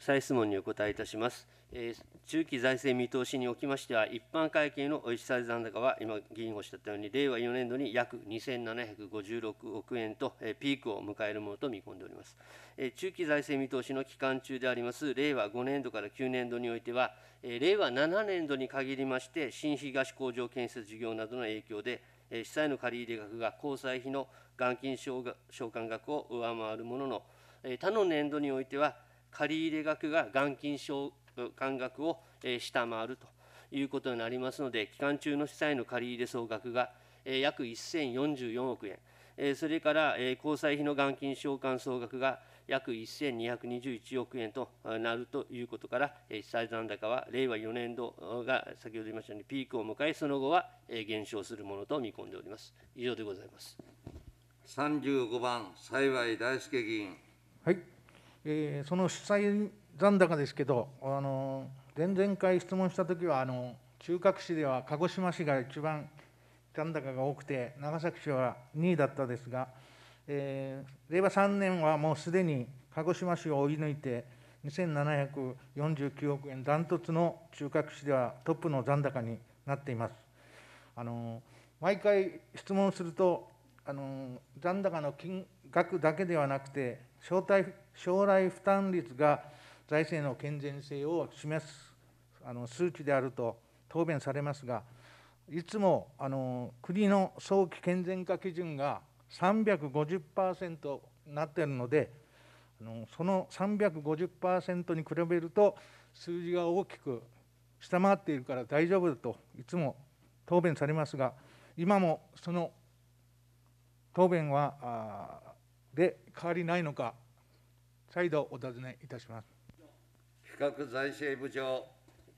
再質問にお答えいたします。えー、中期財政見通しにおきましては、一般会計のお一歳残高は、今、議員おっしゃったように、令和4年度に約2756億円と、えー、ピークを迎えるものと見込んでおります。えー、中期財政見通しの期間中であります、令和5年度から9年度においては、えー、令和7年度に限りまして、新東工場建設事業などの影響で、えー、資債の借入額が交際費の元金償還額を上回るものの、他の年度においては、借入額が元金償還額を下回るということになりますので、期間中の資産への借入総額が約1044億円、それから交際費の元金償還総額が約1221億円となるということから、被災残高は令和4年度が先ほど言いましたようにピークを迎え、その後は減少するものと見込んでおります。以上でございます。35番、幸い大輔議員。はいえー、その主催残高ですけど、あの前々回質問したときはあの、中核市では鹿児島市が一番残高が多くて、長崎市は2位だったですが、えー、令和3年はもうすでに鹿児島市を追い抜いて、2749億円、ダントツの中核市ではトップの残高になっています。あの毎回質問するとあの残高の金額だけではなくて将来将来負担率が財政の健全性を示すあの数値であると答弁されますがいつもあの国の早期健全化基準が350%になっているのであのその350%に比べると数字が大きく下回っているから大丈夫だといつも答弁されますが今もその答弁はで変わりないのか、再度お尋ねいたします。企画財政部長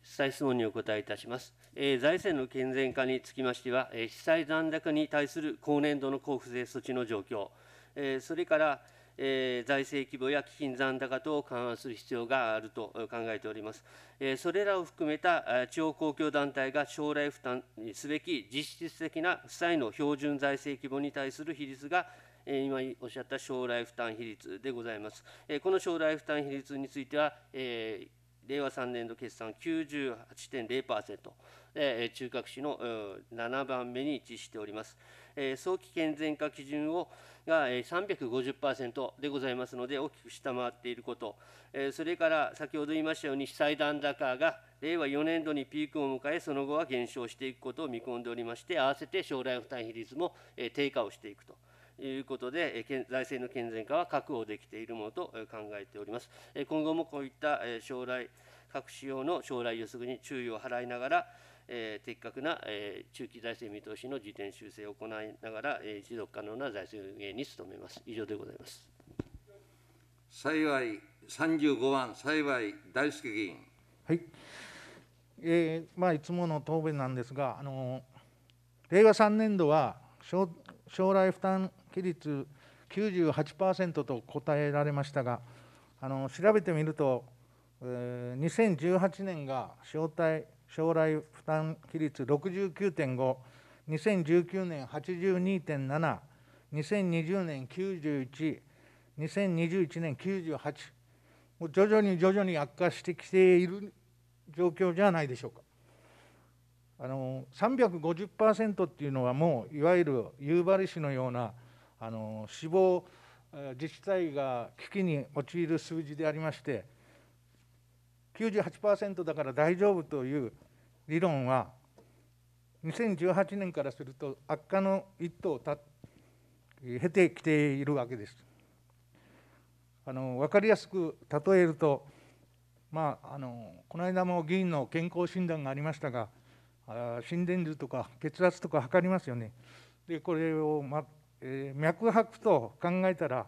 被災質問にお答えいたします。えー、財政の健全化につきましては、えー、被災残高に対する今年度の交付税措置の状況、えー、それから、えー、財政規模や基金残高等を緩和する必要があると考えております。えー、それらを含めた地方公共団体が将来負担すべき実質的な負債の標準財政規模に対する比率が今おっしゃった将来負担比率でございます。この将来負担比率については、えー令和3年度決算98.0%、中核市の7番目に位置しております。え早期健全化基準をが350%でございますので、大きく下回っていること、それから先ほど言いましたように、被災残高が令和4年度にピークを迎え、その後は減少していくことを見込んでおりまして、合わせて将来負担比率も低下をしていくと。いうことで、財政の健全化は確保できているものと考えております。今後もこういった将来、各仕様の将来予測に注意を払いながら、えー、的確な、えー、中期財政見通しの時点修正を行いながら、えー、持続可能な財政運営に努めます。以上でございます。幸い35番、幸い大輔議員。はいえーまあ、いつもの答弁なんですが、あの令和3年度は将将来負担比率98%と答えられましたが、あの調べてみると、2018年が招待将来負担比率69.5、2019年82.7、2020年91、2021年98、もう徐々に徐々に悪化してきている状況じゃないでしょうか。あの350%っていうのはもういわゆる夕張市のようなあの死亡自治体が危機に陥る数字でありまして98%だから大丈夫という理論は2018年からすると悪化の一途を経てきているわけです。あの分かりやすく例えると、まあ、あのこの間も議員の健康診断がありましたが心電図とか血圧とか測りますよね。でこれを、まえー、脈拍と考えたら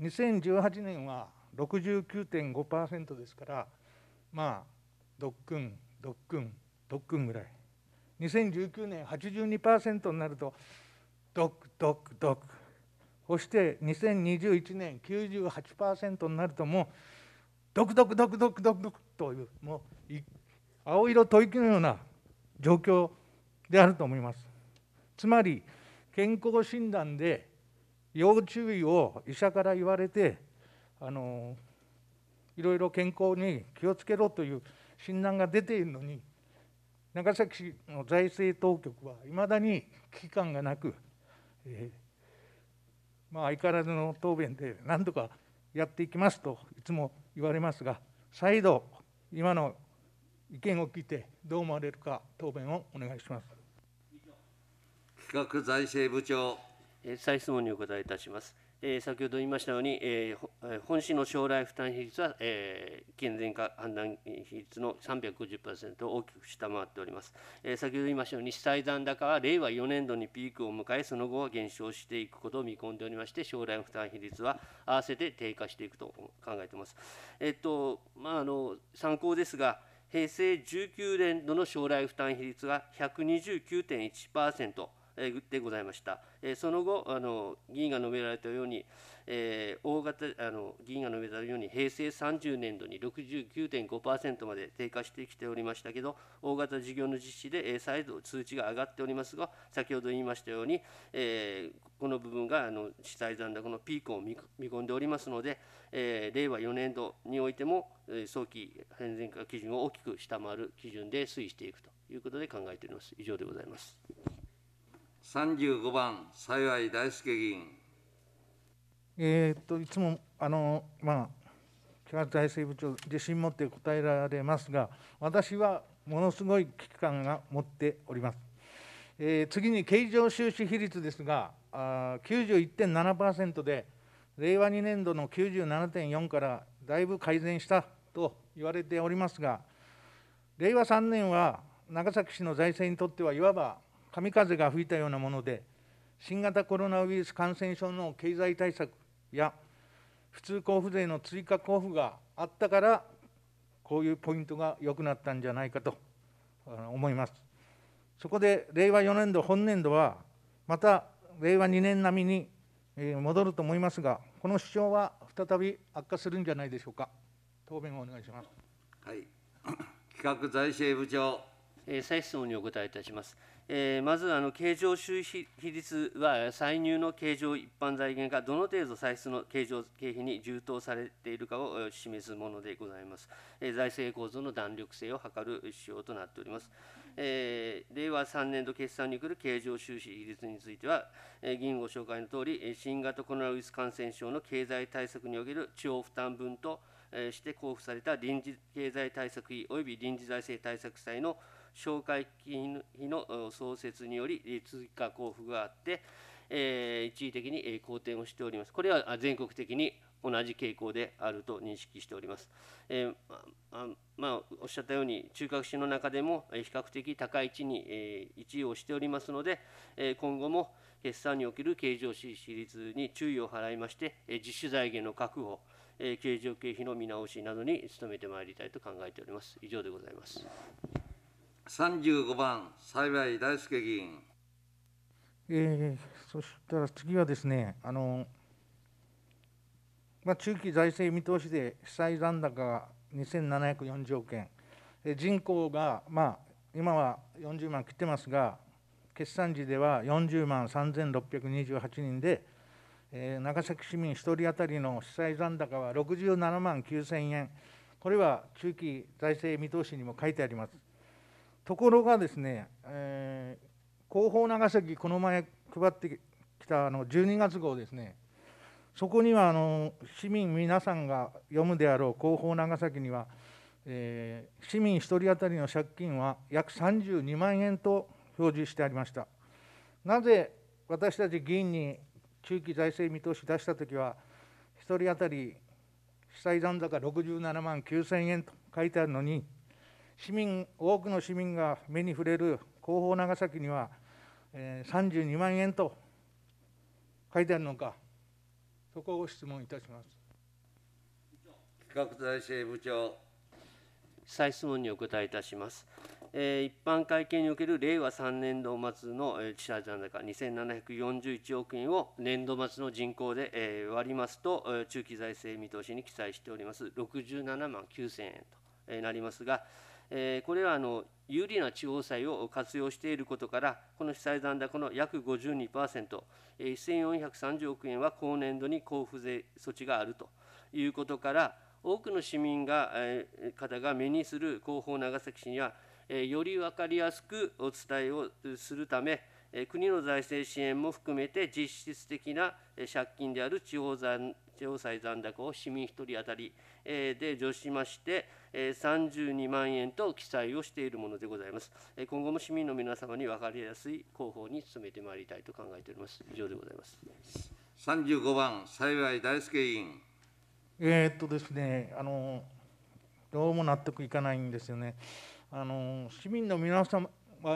2018年は69.5%ですからまあドックンドックンドックンぐらい2019年82%になるとドックドックドックそして2021年98%になるともうドクドクドクドクドクドクというもう青色吐息のような状況であると思います。つまり健康診断で要注意を医者から言われてあのいろいろ健康に気をつけろという診断が出ているのに長崎市の財政当局はいまだに危機感がなく、えー、まあ、相変わらずの答弁で何とかやっていきますといつも言われますが再度今の意見を聞いてどう思われるか答弁をお願いします企画財政部長再質問にお答えいたしますえ先ほど言いましたように、え本市の将来負担比率は、え健全化判断比率の350%を大きく下回っております、え先ほど言いましたように、被災残高は令和4年度にピークを迎え、その後は減少していくことを見込んでおりまして、将来負担比率は合わせて低下していくと考えています。えっとまあ、あの参考ですが平成19年度の将来負担比率が129.1%。でございました。その後あの議員が述べられたように、えー、大型あの議員が述べたように平成30年度に69.5%まで低下してきておりましたけど大型事業の実施で、再度通知が上がっておりますが先ほど言いましたように、えー、この部分があの地裁残高のピークを見込んでおりますので、えー、令和4年度においても早期変前化基準を大きく下回る基準で推移していくということで考えております。以上でございます。35番、幸い大輔議員。えー、っといつもあの、まあ、木原財政部長、自信持って答えられますが、私はものすごい危機感が持っております。えー、次に経常収支比率ですが、あ91.7%で、令和2年度の97.4からだいぶ改善したと言われておりますが、令和3年は長崎市の財政にとってはいわば神風が吹いたようなもので新型コロナウイルス感染症の経済対策や普通交付税の追加交付があったからこういうポイントが良くなったんじゃないかと思います。そこで令和4年度本年度はまた令和2年並みに戻ると思いますが、この主張は再び悪化するんじゃないでしょうか。答弁をお願いします。はい。企画財政部長。再質問にお答えいたします。まず、経常収支比率は、歳入の経常一般財源がどの程度歳出の経常経費に充当されているかを示すものでございます。財政構造の弾力性を図る指標となっております。令和3年度決算に来る経常収支比率については、議員ご紹介のとおり、新型コロナウイルス感染症の経済対策における地方負担分として交付された臨時経済対策費及び臨時財政対策債の紹介費の創設により追加交付があって、え一時的に好転をしております。これは全国的に同じ傾向であると認識しております。えー、ままあ、おっしゃったように、中核市の中でも比較的高い位置に、えー、位をしておりますので、え今後も決算における経常支支率に注意を払いまして、え実施財源の確保、え経常経費の見直しなどに努めてまいりたいと考えております。以上でございます。35番、幸い大輔議員。えー、そしたら次はですね、あのまあ、中期財政見通しで被災残高が2740億円、え人口が、まあ、今は40万切ってますが、決算時では40万3628人で、えー、長崎市民1人当たりの被災残高は67万9000円、これは中期財政見通しにも書いてあります。ところがですね、えー、広報長崎この前配ってきたあの12月号ですねそこにはあの市民皆さんが読むであろう広報長崎には、えー、市民1人当たりの借金は約32万円と表示してありましたなぜ私たち議員に中期財政見通し出したときは1人当たり被災残高67万9000円と書いてあるのに市民多くの市民が目に触れる広報長崎には、えー、32万円と書いてあるのか、そこを質問いたします企画財政部長。再質問にお答えいたします。えー、一般会計における令和3年度末の地下残高2741億円を年度末の人口で、えー、割りますと、中期財政見通しに記載しております67万9000円となりますが、えこれはあの有利な地方債を活用していることから、この被災残高の約52%、1430億円は今年度に交付税措置があるということから、多くの市民が、え方が目にする広報長崎市には、えより分かりやすくお伝えをするため、え国の財政支援も含めて実質的な借金である地方地方債残高を市民1人当たり、えで除しまして、32万円と記載をしているものでございます。今後も市民の皆様に分かりやすい広報に努めてまいりたいと考えております。以上でございます。35番、幸い大輔委員。えー、っとですね、あのどうも納得いかないんですよね。あの市民の皆様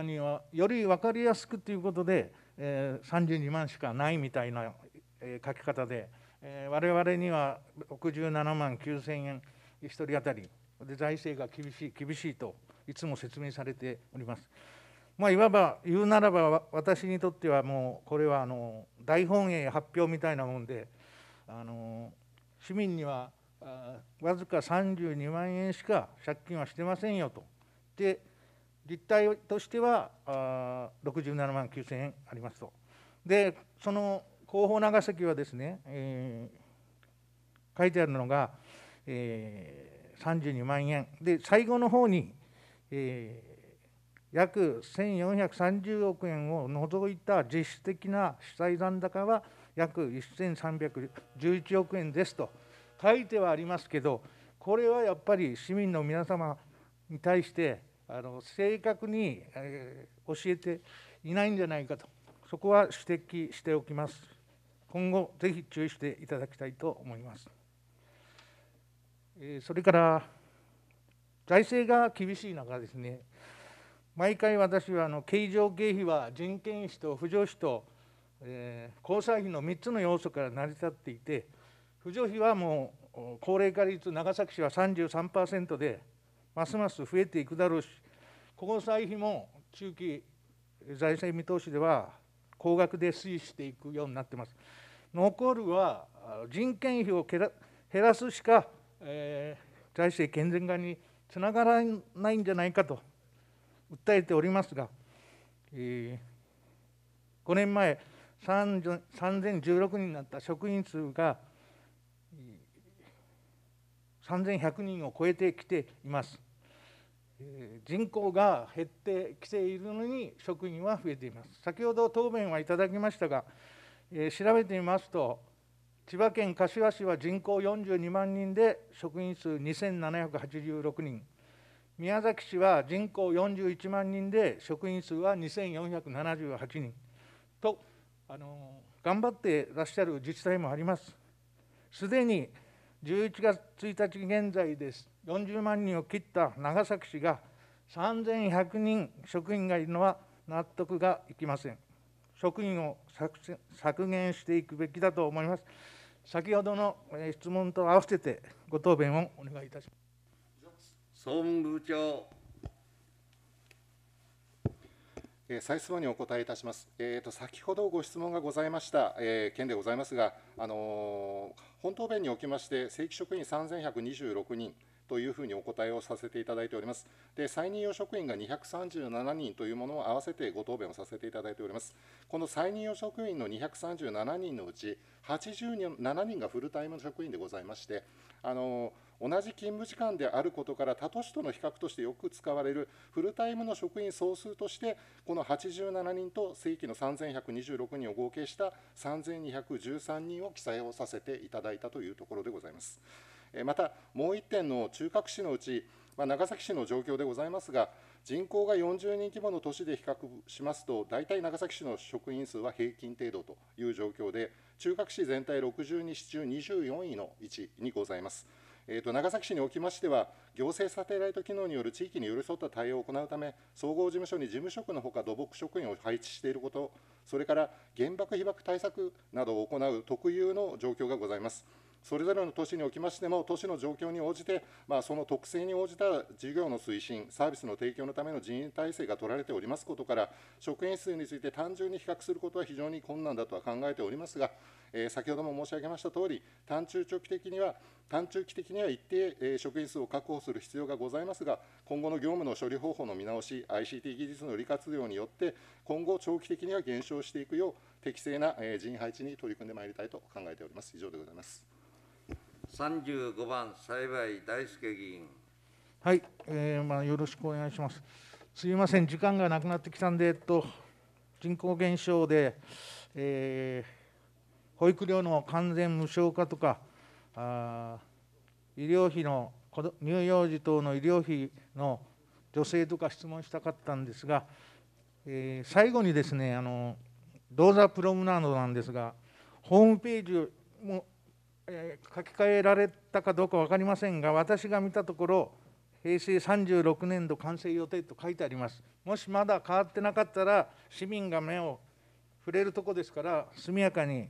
にはより分かりやすくということで、えー、32万しかないみたいな、えー、書き方で、えー、我々には67万9000円1人当たりで財政が厳しい厳しいといつも説明されております。まあ、いわば言うならば私にとってはもうこれはあの大本営発表みたいなもんであの市民にはわずか32万円しか借金はしてませんよと。で実態としてはあ67万9000円ありますと。でその広報長崎はですね、えー、書いてあるのが、えー32万円で最後の方に、えー、約1430億円を除いた実質的な主催残高は約1311億円ですと書いてはありますけどこれはやっぱり市民の皆様に対してあの正確に、えー、教えていないんじゃないかとそこは指摘しておきます。今後ぜひ注意していただきたいと思います。それから財政が厳しい中ですね毎回私はあの経常経費は人件費と扶助費と、えー、交際費の3つの要素から成り立っていて扶助費はもう高齢化率長崎市は33%でますます増えていくだろうし交際費も中期財政見通しでは高額で推移していくようになってます。残るは人件費を減らすしかえー、財政健全化につながらないんじゃないかと訴えておりますが、えー、5年前3016人になった職員数が3100人を超えてきています。え人口が減ってきているのに職員は増えています。先ほど答弁はいただきましたが、えー、調べてみますと、千葉県柏市は人口42万人で職員数2786人宮崎市は人口41万人で職員数は2478人とあの頑張ってらっしゃる自治体もありますすでに11月1日現在です40万人を切った長崎市が3100人職員がいるのは納得がいきません職員を削減していくべきだと思います先ほどの質問と合わせてご答弁をお願いいたします。総務部長再質問にお答えいたします。えーと、先ほどご質問がございました、えー、件でございますが、あのー、本答弁におきまして、正規職員3126人、というふうにお答えをさせていただいております。で再任用職員が237人というものを合わせてご答弁をさせていただいております。この再任用職員の237人のうち、87人がフルタイム職員でございまして、あの同じ勤務時間であることから、他都市との比較としてよく使われるフルタイムの職員総数として、この87人と正規の3126人を合計した3213人を記載をさせていただいたというところでございます。またもう1点の中核市のうち、まあ、長崎市の状況でございますが、人口が40人規模の都市で比較しますと、大体長崎市の職員数は平均程度という状況で、中核市全体62市中24位の位置にございます。えーと、長崎市におきましては、行政サテライト機能による地域に寄り添った対応を行うため、総合事務所に事務職のほか土木職員を配置していること、それから原爆被爆対策などを行う特有の状況がございます。それぞれの都市におきましても、都市の状況に応じて、まあ、その特性に応じた事業の推進、サービスの提供のための人員体制が取られておりますことから、職員数について単純に比較することは非常に困難だとは考えておりますが、えー、先ほども申し上げましたとおり、単中長期的には、短中期的には一定、えー、職員数を確保する必要がございますが、今後の業務の処理方法の見直し、ICT 技術の利活用によって、今後、長期的には減少していくよう、適正な、えー、人配置に取り組んでまいりたいと考えております。以上でございます。35番、幸い大輔議員。はい、えーまあ、よろしくお願いします。すみません、時間がなくなってきたんで、えっと、人口減少で、えー、保育料の完全無償化とか、あ医療費の乳幼児等の医療費の助成とか質問したかったんですが、えー、最後にですねあの、ー座プロムナードなんですが、ホームページもえ書き換えられたかどうか分かりませんが私が見たところ平成36年度完成予定と書いてありますもしまだ変わってなかったら市民が目を触れるとこですから速やかに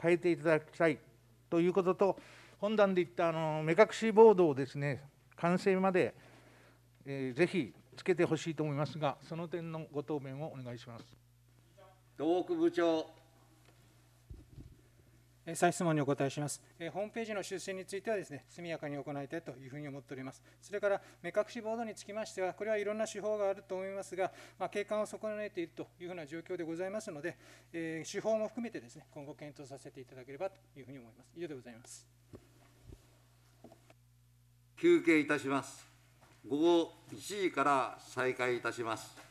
変えていただきたいということと本段で言ったあの目隠しボードをですね完成まで、えー、ぜひつけてほしいと思いますがその点のご答弁をお願いします。道区部長再質問にお答えします。ホームページの修正についてはですね、速やかに行いたいというふうに思っております。それから、目隠しボードにつきましては、これはいろんな手法があると思いますが、まあ、景観を損ねているというふうな状況でございますので、え手法も含めてですね、今後検討させていただければというふうに思います。以上でございます。休憩いたします。午後1時から再開いたします。